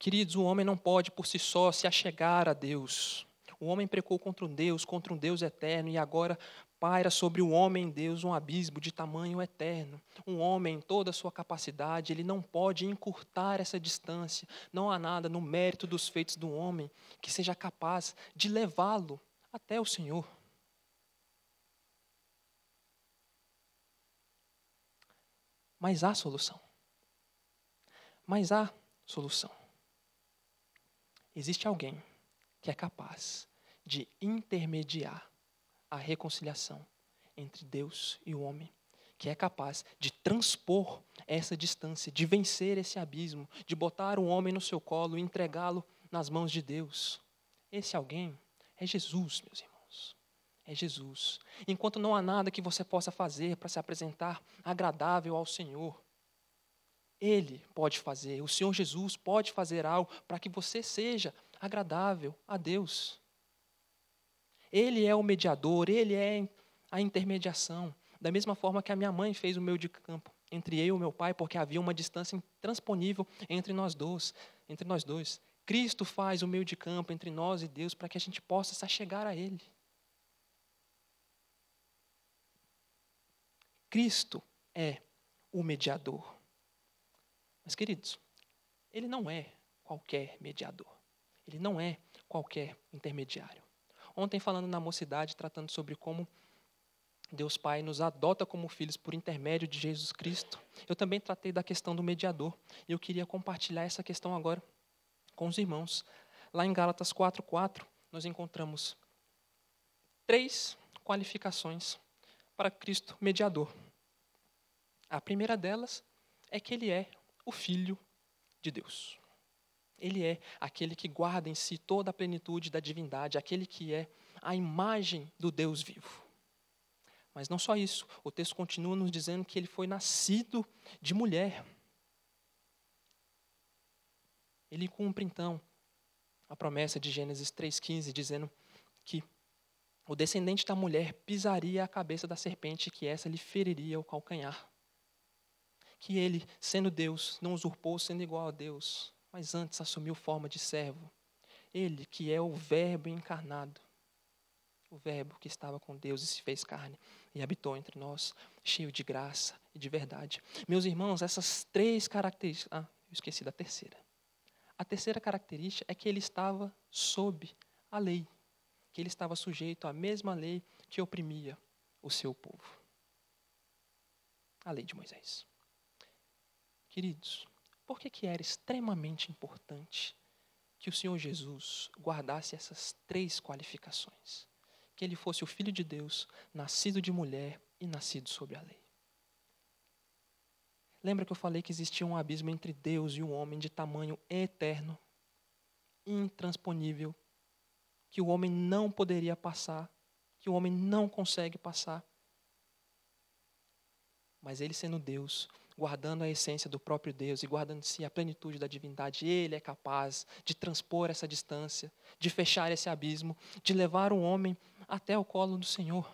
Queridos, o homem não pode por si só se achegar a Deus. O homem precou contra um Deus, contra um Deus eterno, e agora paira sobre o homem Deus um abismo de tamanho eterno. Um homem, toda a sua capacidade, ele não pode encurtar essa distância. Não há nada no mérito dos feitos do homem que seja capaz de levá-lo até o Senhor. Mas há solução. Mas há solução. Existe alguém que é capaz de intermediar a reconciliação entre Deus e o homem, que é capaz de transpor essa distância, de vencer esse abismo, de botar o homem no seu colo e entregá-lo nas mãos de Deus. Esse alguém é Jesus, meus irmãos. É Jesus. Enquanto não há nada que você possa fazer para se apresentar agradável ao Senhor, ele pode fazer, o Senhor Jesus pode fazer algo para que você seja agradável a Deus. Ele é o mediador, ele é a intermediação. Da mesma forma que a minha mãe fez o meu de campo entre eu e o meu pai, porque havia uma distância intransponível entre nós dois, entre nós dois. Cristo faz o meio de campo entre nós e Deus para que a gente possa se achegar a ele. Cristo é o mediador. Mas, queridos, ele não é qualquer mediador. Ele não é qualquer intermediário. Ontem, falando na mocidade, tratando sobre como Deus Pai nos adota como filhos por intermédio de Jesus Cristo, eu também tratei da questão do mediador. E eu queria compartilhar essa questão agora com os irmãos. Lá em Gálatas 4,4, nós encontramos três qualificações para Cristo mediador. A primeira delas é que ele é o Filho de Deus. Ele é aquele que guarda em si toda a plenitude da divindade, aquele que é a imagem do Deus vivo. Mas não só isso, o texto continua nos dizendo que ele foi nascido de mulher. Ele cumpre então a promessa de Gênesis 3,15, dizendo que o descendente da mulher pisaria a cabeça da serpente, que essa lhe feriria o calcanhar que ele, sendo Deus, não usurpou sendo igual a Deus, mas antes assumiu forma de servo. Ele que é o Verbo encarnado, o Verbo que estava com Deus e se fez carne e habitou entre nós, cheio de graça e de verdade. Meus irmãos, essas três características. Ah, eu esqueci da terceira. A terceira característica é que ele estava sob a lei, que ele estava sujeito à mesma lei que oprimia o seu povo a lei de Moisés. Queridos, por que, que era extremamente importante que o Senhor Jesus guardasse essas três qualificações? Que ele fosse o Filho de Deus, nascido de mulher e nascido sob a lei. Lembra que eu falei que existia um abismo entre Deus e o homem de tamanho eterno, intransponível, que o homem não poderia passar, que o homem não consegue passar. Mas ele, sendo Deus, guardando a essência do próprio Deus e guardando-se a plenitude da divindade, ele é capaz de transpor essa distância, de fechar esse abismo, de levar o homem até o colo do Senhor.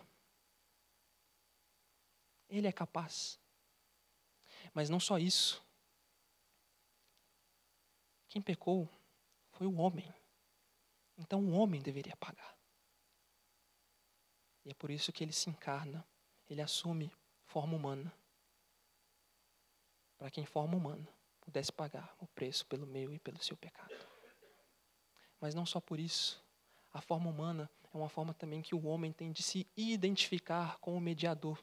Ele é capaz. Mas não só isso. Quem pecou foi o homem. Então o homem deveria pagar. E é por isso que ele se encarna, ele assume forma humana para que, em forma humana, pudesse pagar o preço pelo meu e pelo seu pecado. Mas não só por isso. A forma humana é uma forma também que o homem tem de se identificar com o mediador.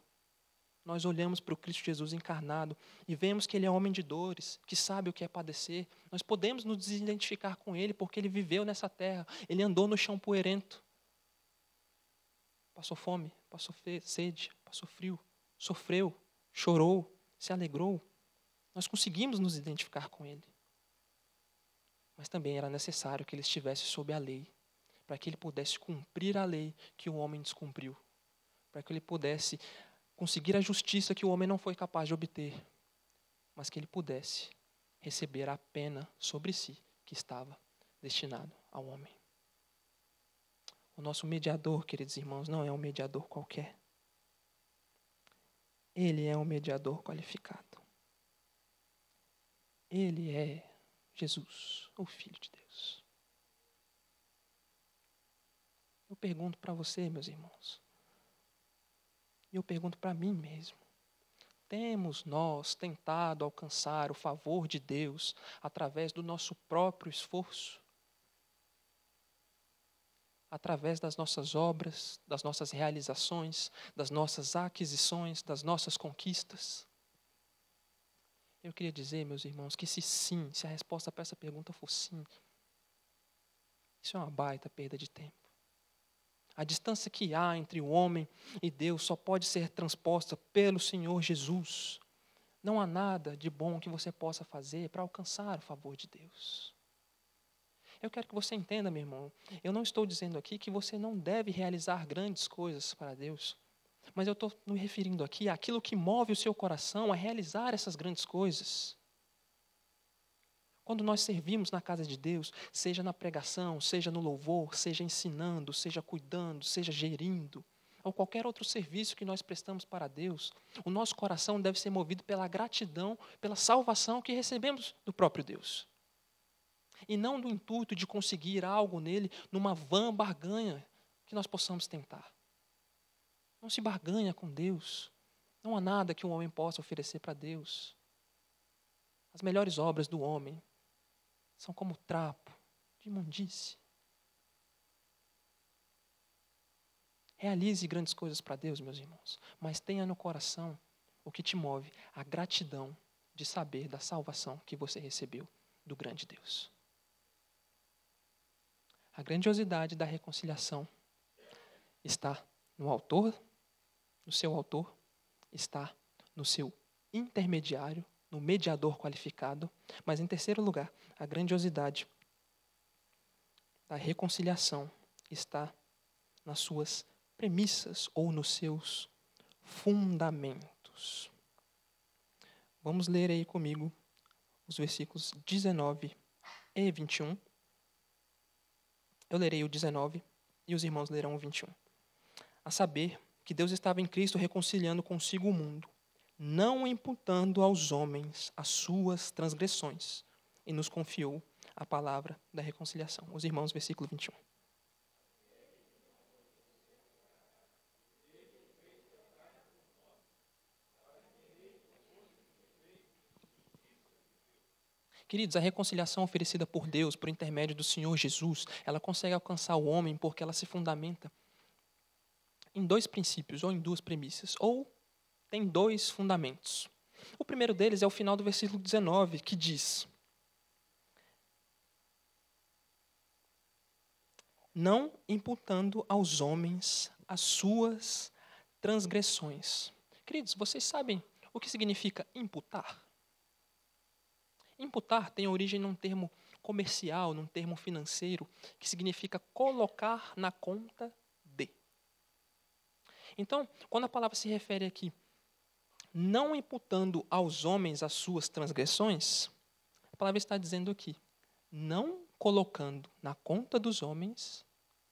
Nós olhamos para o Cristo Jesus encarnado e vemos que ele é homem de dores, que sabe o que é padecer. Nós podemos nos desidentificar com ele porque ele viveu nessa terra, ele andou no chão poeirento. Passou fome, passou sede, passou frio, sofreu, chorou, se alegrou, nós conseguimos nos identificar com ele. Mas também era necessário que ele estivesse sob a lei, para que ele pudesse cumprir a lei que o homem descumpriu, para que ele pudesse conseguir a justiça que o homem não foi capaz de obter, mas que ele pudesse receber a pena sobre si que estava destinado ao homem. O nosso mediador, queridos irmãos, não é um mediador qualquer. Ele é um mediador qualificado. Ele é Jesus, o Filho de Deus. Eu pergunto para você, meus irmãos, e eu pergunto para mim mesmo: temos nós tentado alcançar o favor de Deus através do nosso próprio esforço? Através das nossas obras, das nossas realizações, das nossas aquisições, das nossas conquistas? Eu queria dizer, meus irmãos, que se sim, se a resposta para essa pergunta for sim, isso é uma baita perda de tempo. A distância que há entre o homem e Deus só pode ser transposta pelo Senhor Jesus. Não há nada de bom que você possa fazer para alcançar o favor de Deus. Eu quero que você entenda, meu irmão. Eu não estou dizendo aqui que você não deve realizar grandes coisas para Deus. Mas eu estou me referindo aqui àquilo que move o seu coração a realizar essas grandes coisas. Quando nós servimos na casa de Deus, seja na pregação, seja no louvor, seja ensinando, seja cuidando, seja gerindo, ou qualquer outro serviço que nós prestamos para Deus, o nosso coração deve ser movido pela gratidão, pela salvação que recebemos do próprio Deus. E não do intuito de conseguir algo nele numa vã barganha que nós possamos tentar. Não se barganha com Deus. Não há nada que um homem possa oferecer para Deus. As melhores obras do homem são como trapo de imundície. Realize grandes coisas para Deus, meus irmãos, mas tenha no coração o que te move, a gratidão de saber da salvação que você recebeu do grande Deus. A grandiosidade da reconciliação está no autor no seu autor, está no seu intermediário, no mediador qualificado, mas em terceiro lugar, a grandiosidade da reconciliação está nas suas premissas ou nos seus fundamentos. Vamos ler aí comigo os versículos 19 e 21. Eu lerei o 19 e os irmãos lerão o 21. A saber, que Deus estava em Cristo reconciliando consigo o mundo, não imputando aos homens as suas transgressões, e nos confiou a palavra da reconciliação. Os irmãos, versículo 21. Queridos, a reconciliação oferecida por Deus por intermédio do Senhor Jesus, ela consegue alcançar o homem porque ela se fundamenta em dois princípios, ou em duas premissas, ou tem dois fundamentos. O primeiro deles é o final do versículo 19, que diz: Não imputando aos homens as suas transgressões. Queridos, vocês sabem o que significa imputar? Imputar tem origem num termo comercial, num termo financeiro, que significa colocar na conta então, quando a palavra se refere aqui, não imputando aos homens as suas transgressões, a palavra está dizendo aqui, não colocando na conta dos homens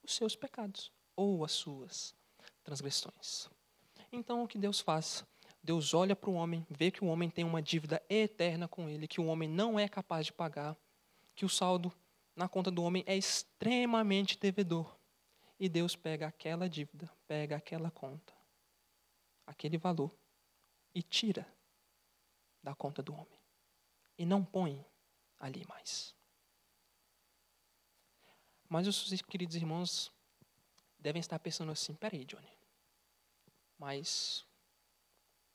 os seus pecados ou as suas transgressões. Então, o que Deus faz? Deus olha para o homem, vê que o homem tem uma dívida eterna com ele, que o homem não é capaz de pagar, que o saldo na conta do homem é extremamente devedor. E Deus pega aquela dívida, pega aquela conta, aquele valor, e tira da conta do homem. E não põe ali mais. Mas os queridos irmãos devem estar pensando assim: peraí, Johnny, mas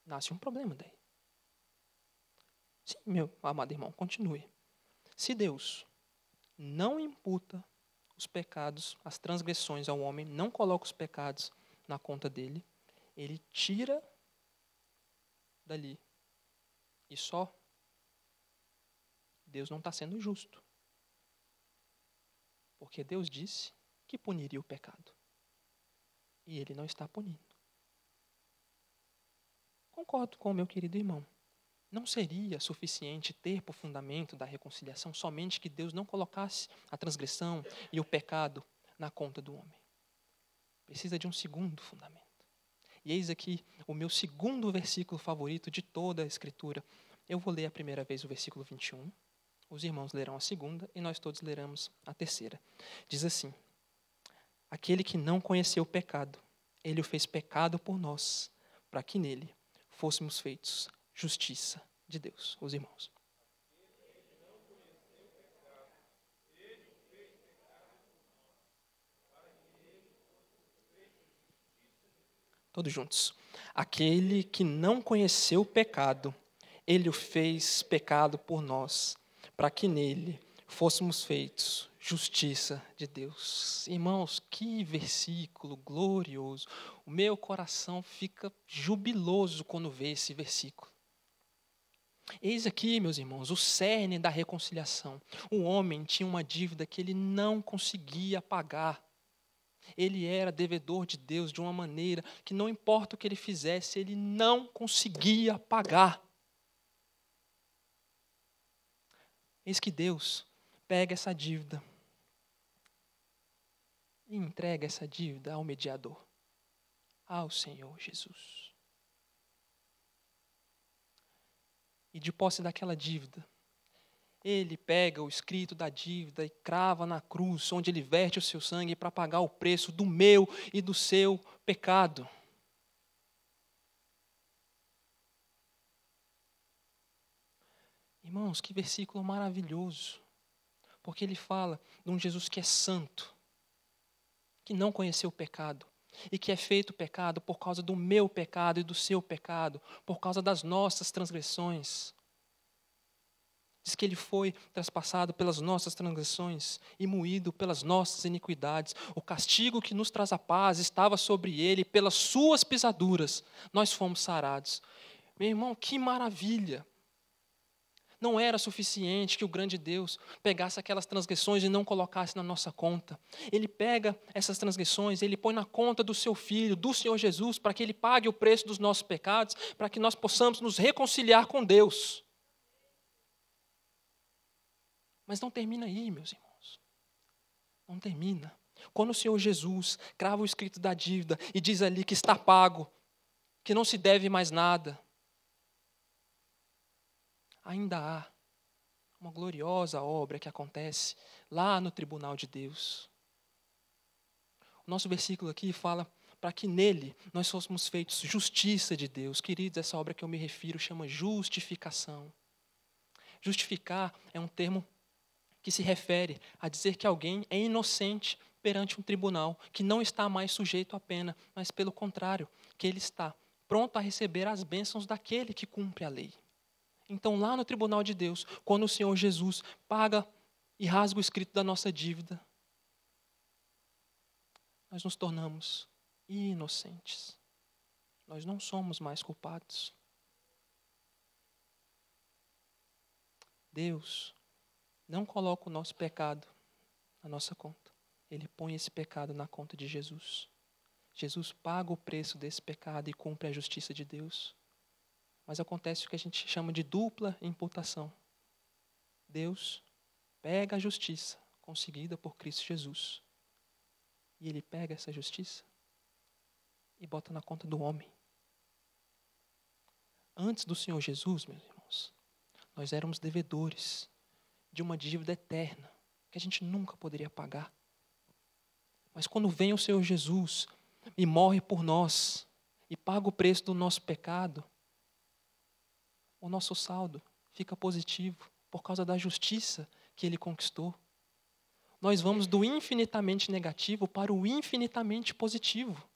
nasce um problema daí. Sim, meu amado irmão, continue. Se Deus não imputa os pecados, as transgressões ao homem, não coloca os pecados na conta dele, ele tira dali. E só Deus não está sendo justo. Porque Deus disse que puniria o pecado. E ele não está punindo. Concordo com o meu querido irmão. Não seria suficiente ter por fundamento da reconciliação somente que Deus não colocasse a transgressão e o pecado na conta do homem. Precisa de um segundo fundamento. E eis aqui o meu segundo versículo favorito de toda a Escritura. Eu vou ler a primeira vez o versículo 21, os irmãos lerão a segunda e nós todos leremos a terceira. Diz assim: Aquele que não conheceu o pecado, ele o fez pecado por nós, para que nele fôssemos feitos justiça de Deus, os irmãos. Todos juntos. Aquele que não conheceu o pecado, ele o fez pecado por nós, para que nele fôssemos feitos justiça de Deus. Irmãos, que versículo glorioso. O meu coração fica jubiloso quando vê esse versículo. Eis aqui, meus irmãos, o cerne da reconciliação. O homem tinha uma dívida que ele não conseguia pagar. Ele era devedor de Deus de uma maneira que, não importa o que ele fizesse, ele não conseguia pagar. Eis que Deus pega essa dívida e entrega essa dívida ao mediador, ao Senhor Jesus. E de posse daquela dívida, ele pega o escrito da dívida e crava na cruz, onde ele verte o seu sangue para pagar o preço do meu e do seu pecado. Irmãos, que versículo maravilhoso. Porque ele fala de um Jesus que é santo, que não conheceu o pecado, e que é feito pecado por causa do meu pecado e do seu pecado, por causa das nossas transgressões. Diz que ele foi traspassado pelas nossas transgressões e moído pelas nossas iniquidades. O castigo que nos traz a paz estava sobre ele, pelas suas pisaduras nós fomos sarados. Meu irmão, que maravilha! Não era suficiente que o grande Deus pegasse aquelas transgressões e não colocasse na nossa conta. Ele pega essas transgressões, ele põe na conta do seu filho, do Senhor Jesus, para que ele pague o preço dos nossos pecados, para que nós possamos nos reconciliar com Deus. Mas não termina aí, meus irmãos. Não termina. Quando o Senhor Jesus crava o escrito da dívida e diz ali que está pago, que não se deve mais nada, ainda há uma gloriosa obra que acontece lá no tribunal de Deus. O nosso versículo aqui fala para que nele nós fôssemos feitos justiça de Deus. Queridos, essa obra que eu me refiro chama justificação. Justificar é um termo que se refere a dizer que alguém é inocente perante um tribunal, que não está mais sujeito à pena, mas pelo contrário, que ele está pronto a receber as bênçãos daquele que cumpre a lei. Então, lá no tribunal de Deus, quando o Senhor Jesus paga e rasga o escrito da nossa dívida, nós nos tornamos inocentes. Nós não somos mais culpados. Deus não coloca o nosso pecado na nossa conta. Ele põe esse pecado na conta de Jesus. Jesus paga o preço desse pecado e cumpre a justiça de Deus. Mas acontece o que a gente chama de dupla imputação. Deus pega a justiça conseguida por Cristo Jesus. E ele pega essa justiça e bota na conta do homem. Antes do Senhor Jesus, meus irmãos, nós éramos devedores de uma dívida eterna que a gente nunca poderia pagar. Mas quando vem o Senhor Jesus e morre por nós e paga o preço do nosso pecado, o nosso saldo fica positivo por causa da justiça que ele conquistou. Nós vamos do infinitamente negativo para o infinitamente positivo.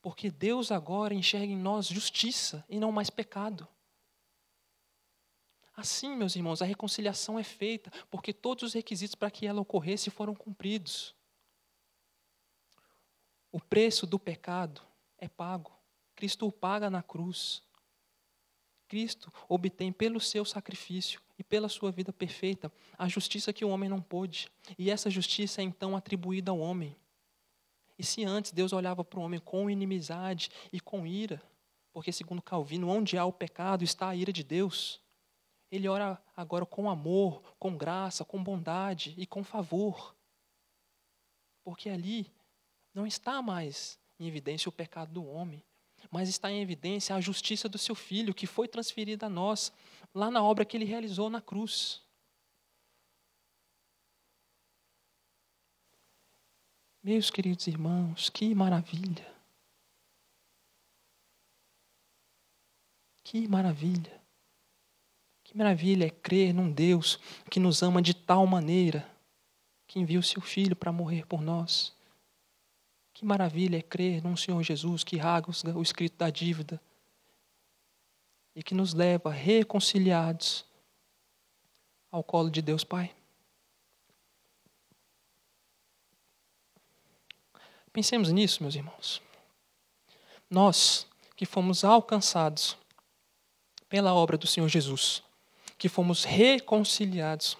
Porque Deus agora enxerga em nós justiça e não mais pecado. Assim, meus irmãos, a reconciliação é feita porque todos os requisitos para que ela ocorresse foram cumpridos. O preço do pecado é pago. Cristo o paga na cruz. Cristo obtém pelo seu sacrifício e pela sua vida perfeita a justiça que o homem não pôde. E essa justiça é então atribuída ao homem. E se antes Deus olhava para o homem com inimizade e com ira, porque segundo Calvino, onde há o pecado está a ira de Deus. Ele ora agora com amor, com graça, com bondade e com favor. Porque ali não está mais em evidência o pecado do homem, mas está em evidência a justiça do seu filho, que foi transferida a nós, lá na obra que ele realizou na cruz. Meus queridos irmãos, que maravilha! Que maravilha! Que maravilha é crer num Deus que nos ama de tal maneira que envia o seu filho para morrer por nós. Que maravilha é crer num Senhor Jesus que rasga o escrito da dívida e que nos leva reconciliados ao colo de Deus Pai. Pensemos nisso, meus irmãos. Nós que fomos alcançados pela obra do Senhor Jesus, que fomos reconciliados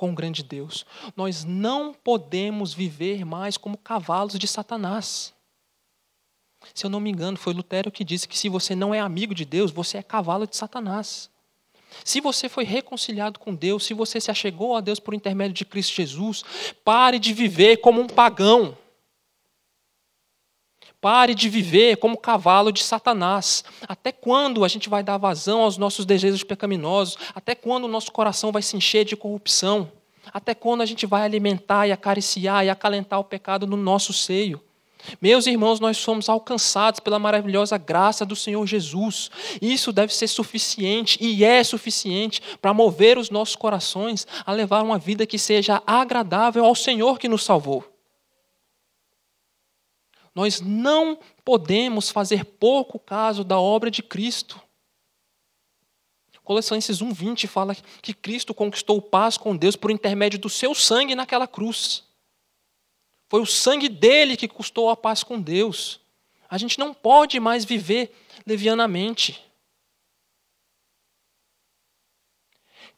com o grande Deus. Nós não podemos viver mais como cavalos de Satanás. Se eu não me engano, foi Lutero que disse que se você não é amigo de Deus, você é cavalo de Satanás. Se você foi reconciliado com Deus, se você se achegou a Deus por intermédio de Cristo Jesus, pare de viver como um pagão. Pare de viver como cavalo de Satanás. Até quando a gente vai dar vazão aos nossos desejos pecaminosos? Até quando o nosso coração vai se encher de corrupção? Até quando a gente vai alimentar e acariciar e acalentar o pecado no nosso seio? Meus irmãos, nós somos alcançados pela maravilhosa graça do Senhor Jesus. Isso deve ser suficiente e é suficiente para mover os nossos corações a levar uma vida que seja agradável ao Senhor que nos salvou. Nós não podemos fazer pouco caso da obra de Cristo. Colossenses 1,20 fala que Cristo conquistou paz com Deus por intermédio do seu sangue naquela cruz. Foi o sangue dele que custou a paz com Deus. A gente não pode mais viver levianamente.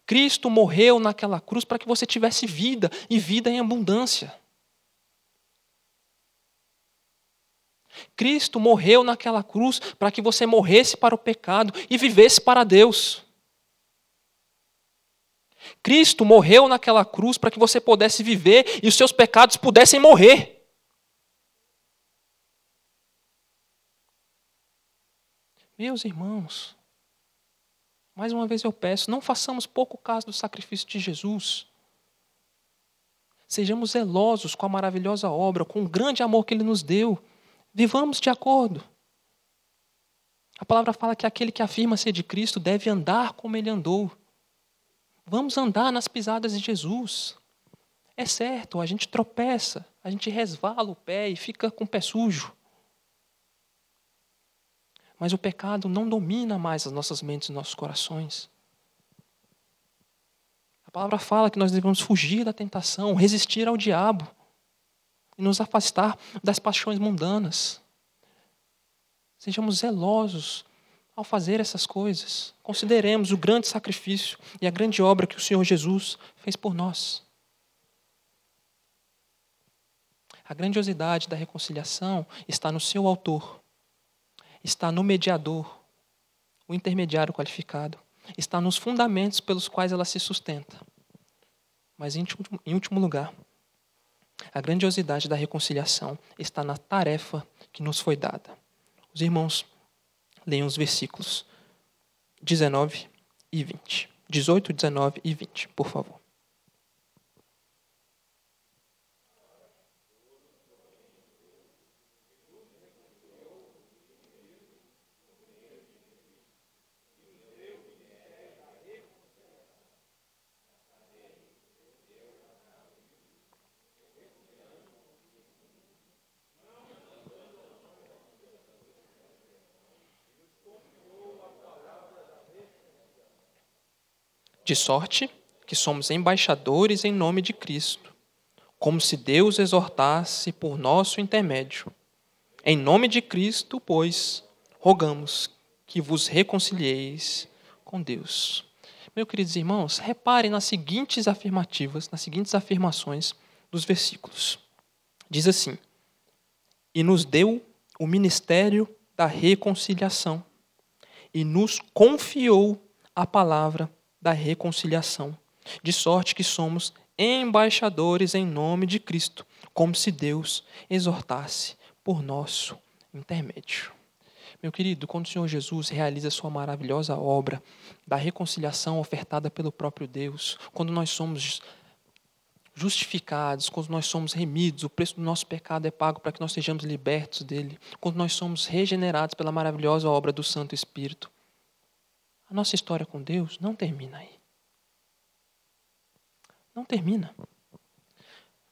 Cristo morreu naquela cruz para que você tivesse vida e vida em abundância. Cristo morreu naquela cruz para que você morresse para o pecado e vivesse para Deus. Cristo morreu naquela cruz para que você pudesse viver e os seus pecados pudessem morrer. Meus irmãos, mais uma vez eu peço, não façamos pouco caso do sacrifício de Jesus. Sejamos zelosos com a maravilhosa obra, com o grande amor que ele nos deu. Vivamos de acordo. A palavra fala que aquele que afirma ser de Cristo deve andar como ele andou. Vamos andar nas pisadas de Jesus. É certo, a gente tropeça, a gente resvala o pé e fica com o pé sujo. Mas o pecado não domina mais as nossas mentes e nossos corações. A palavra fala que nós devemos fugir da tentação, resistir ao diabo e nos afastar das paixões mundanas. Sejamos zelosos ao fazer essas coisas. Consideremos o grande sacrifício e a grande obra que o Senhor Jesus fez por nós. A grandiosidade da reconciliação está no seu autor, está no mediador, o intermediário qualificado, está nos fundamentos pelos quais ela se sustenta. Mas, em último lugar, a grandiosidade da reconciliação está na tarefa que nos foi dada. Os irmãos leiam os versículos 19 e 20. 18, 19 e 20, por favor. De sorte que somos embaixadores em nome de Cristo, como se Deus exortasse por nosso intermédio. Em nome de Cristo, pois, rogamos que vos reconcilieis com Deus. Meus queridos irmãos, reparem nas seguintes afirmativas, nas seguintes afirmações dos versículos. Diz assim: E nos deu o ministério da reconciliação, e nos confiou a palavra da reconciliação, de sorte que somos embaixadores em nome de Cristo, como se Deus exortasse por nosso intermédio. Meu querido, quando o Senhor Jesus realiza sua maravilhosa obra da reconciliação ofertada pelo próprio Deus, quando nós somos justificados, quando nós somos remidos, o preço do nosso pecado é pago para que nós sejamos libertos dele, quando nós somos regenerados pela maravilhosa obra do Santo Espírito, a nossa história com Deus não termina aí. Não termina.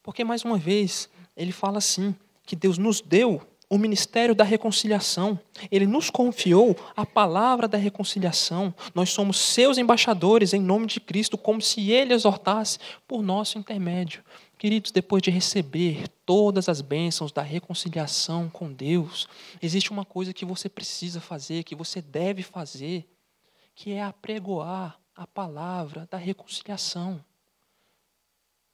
Porque, mais uma vez, ele fala assim: que Deus nos deu o ministério da reconciliação. Ele nos confiou a palavra da reconciliação. Nós somos seus embaixadores em nome de Cristo, como se ele exortasse por nosso intermédio. Queridos, depois de receber todas as bênçãos da reconciliação com Deus, existe uma coisa que você precisa fazer, que você deve fazer que é apregoar a palavra da reconciliação.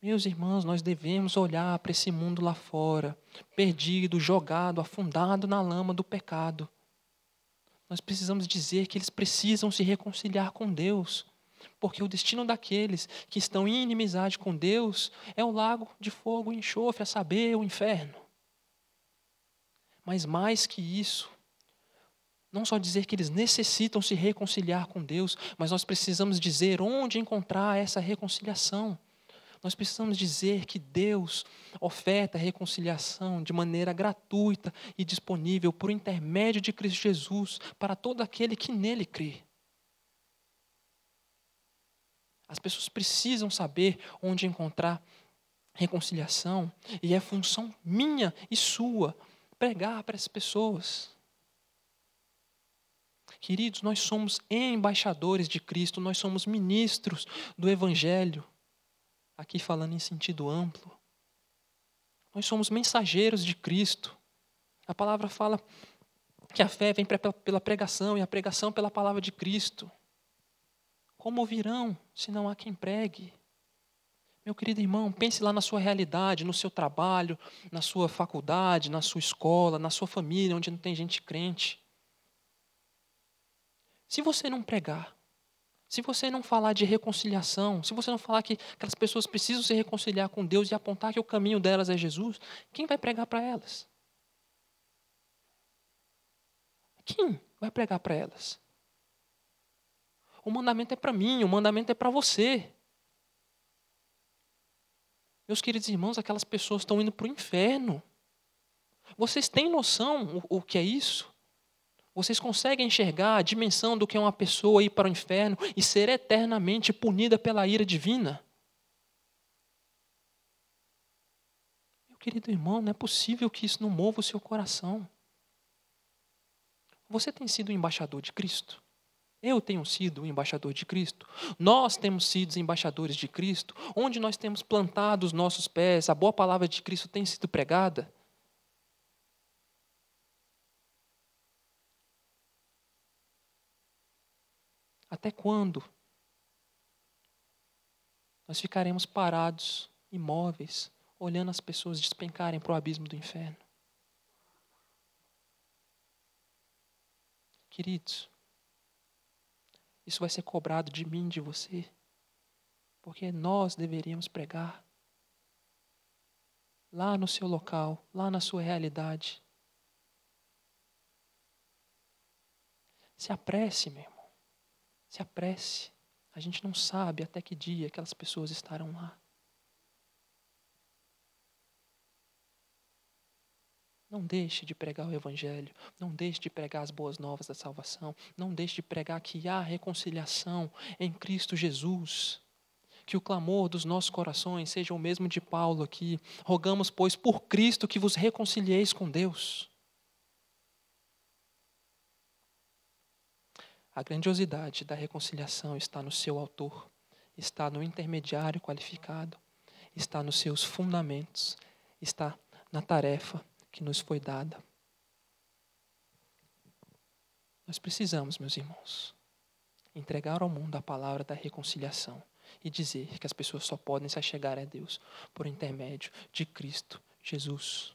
Meus irmãos, nós devemos olhar para esse mundo lá fora, perdido, jogado, afundado na lama do pecado. Nós precisamos dizer que eles precisam se reconciliar com Deus, porque o destino daqueles que estão em inimizade com Deus é o lago de fogo e enxofre, a saber, o inferno. Mas mais que isso, não só dizer que eles necessitam se reconciliar com Deus, mas nós precisamos dizer onde encontrar essa reconciliação. Nós precisamos dizer que Deus oferta reconciliação de maneira gratuita e disponível por intermédio de Cristo Jesus para todo aquele que nele crê. As pessoas precisam saber onde encontrar reconciliação e é função minha e sua pregar para as pessoas. Queridos, nós somos embaixadores de Cristo, nós somos ministros do Evangelho, aqui falando em sentido amplo. Nós somos mensageiros de Cristo. A palavra fala que a fé vem pela pregação e a pregação pela palavra de Cristo. Como ouvirão se não há quem pregue? Meu querido irmão, pense lá na sua realidade, no seu trabalho, na sua faculdade, na sua escola, na sua família, onde não tem gente crente. Se você não pregar, se você não falar de reconciliação, se você não falar que aquelas pessoas precisam se reconciliar com Deus e apontar que o caminho delas é Jesus, quem vai pregar para elas? Quem vai pregar para elas? O mandamento é para mim, o mandamento é para você. Meus queridos irmãos, aquelas pessoas estão indo para o inferno. Vocês têm noção o, o que é isso? Vocês conseguem enxergar a dimensão do que é uma pessoa ir para o inferno e ser eternamente punida pela ira divina? Meu querido irmão, não é possível que isso não mova o seu coração. Você tem sido o embaixador de Cristo? Eu tenho sido o embaixador de Cristo. Nós temos sido embaixadores de Cristo. Onde nós temos plantado os nossos pés, a boa palavra de Cristo tem sido pregada. Até quando? Nós ficaremos parados, imóveis, olhando as pessoas despencarem para o abismo do inferno. Queridos, isso vai ser cobrado de mim, de você, porque nós deveríamos pregar lá no seu local, lá na sua realidade. Se apresse, meu. Se apresse. A gente não sabe até que dia aquelas pessoas estarão lá. Não deixe de pregar o Evangelho, não deixe de pregar as boas novas da salvação, não deixe de pregar que há reconciliação em Cristo Jesus. Que o clamor dos nossos corações seja o mesmo de Paulo aqui. Rogamos, pois, por Cristo que vos reconcilieis com Deus. A grandiosidade da reconciliação está no seu autor, está no intermediário qualificado, está nos seus fundamentos, está na tarefa que nos foi dada. Nós precisamos, meus irmãos, entregar ao mundo a palavra da reconciliação e dizer que as pessoas só podem se achegar a Deus por intermédio de Cristo Jesus.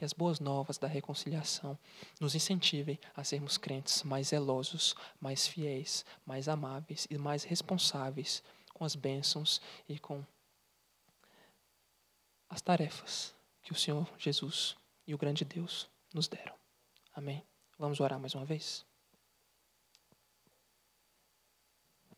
Que as boas novas da reconciliação nos incentivem a sermos crentes mais zelosos, mais fiéis, mais amáveis e mais responsáveis com as bênçãos e com as tarefas que o Senhor Jesus e o grande Deus nos deram. Amém. Vamos orar mais uma vez?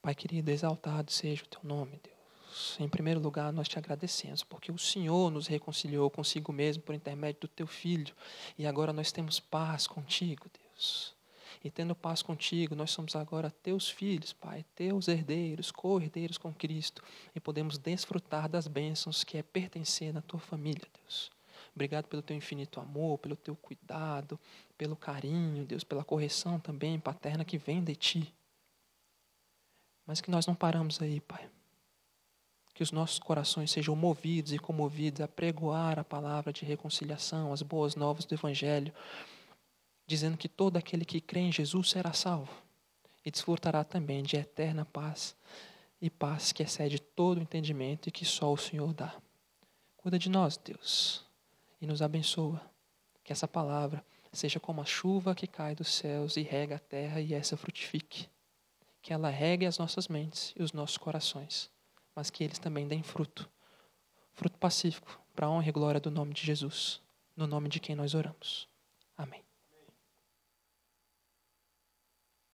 Pai querido, exaltado seja o teu nome, Deus. Deus, em primeiro lugar, nós te agradecemos, porque o Senhor nos reconciliou consigo mesmo por intermédio do teu filho, e agora nós temos paz contigo, Deus. E tendo paz contigo, nós somos agora teus filhos, Pai, teus herdeiros, co-herdeiros com Cristo, e podemos desfrutar das bênçãos que é pertencer na tua família, Deus. Obrigado pelo teu infinito amor, pelo teu cuidado, pelo carinho, Deus, pela correção também paterna que vem de ti. Mas que nós não paramos aí, Pai que os nossos corações sejam movidos e comovidos a pregoar a palavra de reconciliação, as boas novas do Evangelho, dizendo que todo aquele que crê em Jesus será salvo e desfrutará também de eterna paz e paz que excede todo o entendimento e que só o Senhor dá. Cuida de nós, Deus, e nos abençoa. Que essa palavra seja como a chuva que cai dos céus e rega a terra e essa frutifique. Que ela regue as nossas mentes e os nossos corações mas que eles também deem fruto. Fruto pacífico, para a honra e glória do nome de Jesus, no nome de quem nós oramos. Amém.